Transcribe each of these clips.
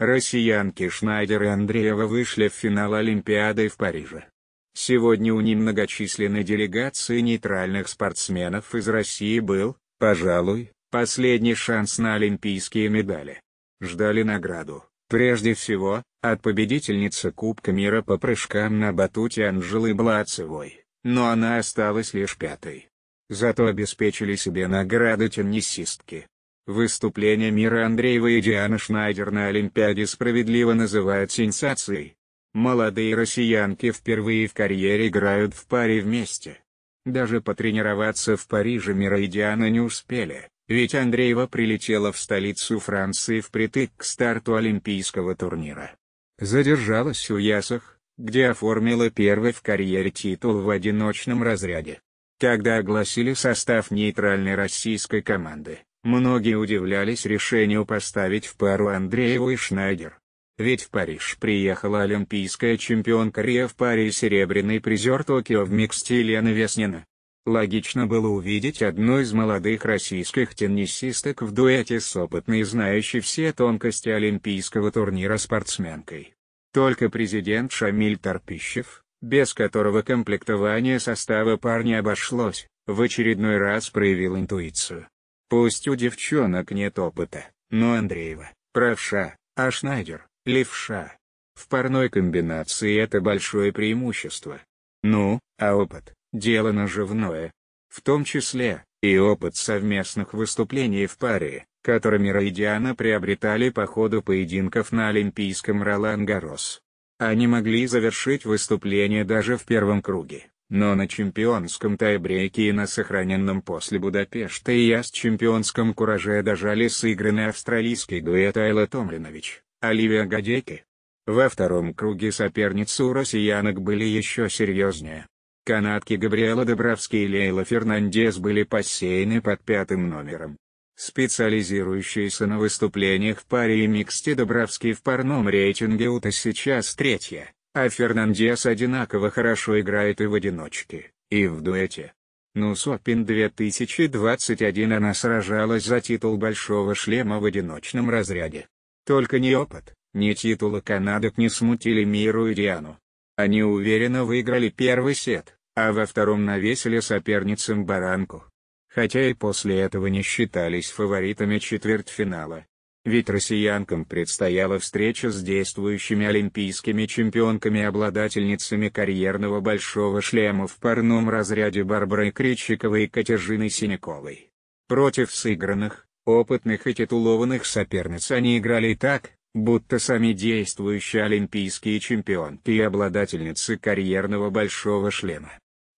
Россиянки Шнайдер и Андреева вышли в финал Олимпиады в Париже. Сегодня у немногочисленной делегации нейтральных спортсменов из России был, пожалуй, последний шанс на олимпийские медали. Ждали награду, прежде всего, от победительницы Кубка мира по прыжкам на батуте Анжелы Блацевой, но она осталась лишь пятой. Зато обеспечили себе награды теннисистки, Выступление мира Андреева и Дианы Шнайдер на Олимпиаде справедливо называют сенсацией. Молодые россиянки впервые в карьере играют в паре вместе. Даже потренироваться в Париже Мира и Диана не успели, ведь Андреева прилетела в столицу Франции впритык к старту Олимпийского турнира. Задержалась у Ясах, где оформила первый в карьере титул в одиночном разряде. Когда огласили состав нейтральной российской команды, Многие удивлялись решению поставить в пару Андрееву и Шнайдер. Ведь в Париж приехала олимпийская чемпионка Рио в паре и серебряный призер Токио в миксте Елена Веснина. Логично было увидеть одну из молодых российских теннисисток в дуэте с опытной и знающей все тонкости олимпийского турнира спортсменкой. Только президент Шамиль Торпищев, без которого комплектование состава парня обошлось, в очередной раз проявил интуицию. Пусть у девчонок нет опыта, но Андреева, правша, а Шнайдер, левша. В парной комбинации это большое преимущество. Ну, а опыт – дело наживное. В том числе, и опыт совместных выступлений в паре, которыми Рейдиана приобретали по ходу поединков на Олимпийском Ролан-Гарос. Они могли завершить выступление даже в первом круге, но на чемпионском тайбрейке и на сохраненном после Будапешта и я с чемпионском кураже дожали сыгранный австралийский дуэт Айла Томлинович, Оливия Гадеки. Во втором круге соперницы у россиянок были еще серьезнее. Канадки Габриэла Добровский и Лейла Фернандес были посеяны под пятым номером. Специализирующиеся на выступлениях в паре и миксте Добровский в парном рейтинге УТА сейчас третья. А Фернандес одинаково хорошо играет и в одиночке, и в дуэте. Ну Сопин 2021 она сражалась за титул Большого Шлема в одиночном разряде. Только ни опыт, ни титулы канадок не смутили Миру и Диану. Они уверенно выиграли первый сет, а во втором навесили соперницам баранку. Хотя и после этого не считались фаворитами четвертьфинала ведь россиянкам предстояла встреча с действующими олимпийскими чемпионками обладательницами карьерного большого шлема в парном разряде Барбарой Кричиковой и Катержиной Синяковой. Против сыгранных, опытных и титулованных соперниц они играли так, будто сами действующие олимпийские чемпионки и обладательницы карьерного большого шлема.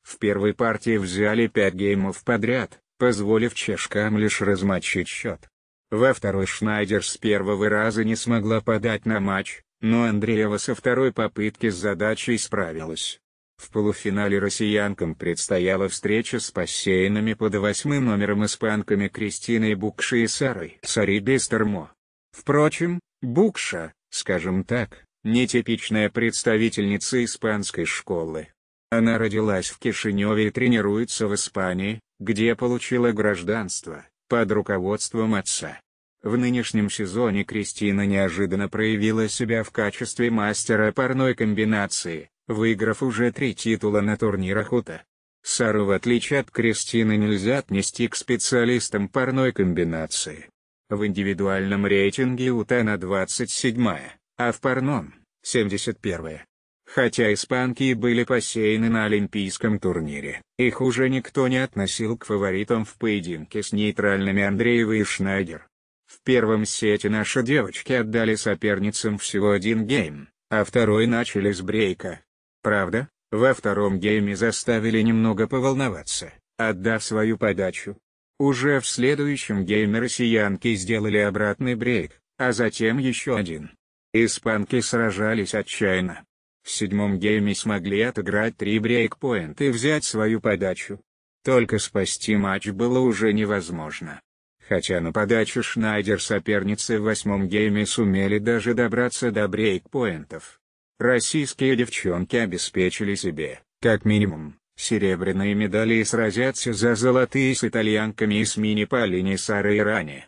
В первой партии взяли пять геймов подряд, позволив чешкам лишь размочить счет. Во второй Шнайдер с первого раза не смогла подать на матч, но Андреева со второй попытки с задачей справилась. В полуфинале россиянкам предстояла встреча с посеянными под восьмым номером испанками Кристиной Букши и Сарой Сари Бестермо. Впрочем, Букша, скажем так, нетипичная представительница испанской школы. Она родилась в Кишиневе и тренируется в Испании, где получила гражданство, под руководством отца. В нынешнем сезоне Кристина неожиданно проявила себя в качестве мастера парной комбинации, выиграв уже три титула на турнирах УТА. Сару в отличие от Кристины нельзя отнести к специалистам парной комбинации. В индивидуальном рейтинге УТА на 27 а в парном – 71-я. Хотя испанки и были посеяны на олимпийском турнире, их уже никто не относил к фаворитам в поединке с нейтральными Андреевой и Шнайдер. В первом сете наши девочки отдали соперницам всего один гейм, а второй начали с брейка. Правда, во втором гейме заставили немного поволноваться, отдав свою подачу. Уже в следующем гейме россиянки сделали обратный брейк, а затем еще один. Испанки сражались отчаянно. В седьмом гейме смогли отыграть три брейкпоинта и взять свою подачу. Только спасти матч было уже невозможно. Хотя на подачу Шнайдер соперницы в восьмом гейме сумели даже добраться до брейкпоинтов. Российские девчонки обеспечили себе, как минимум, серебряные медали и сразятся за золотые с итальянками и с мини Палини линии Сары и Рани.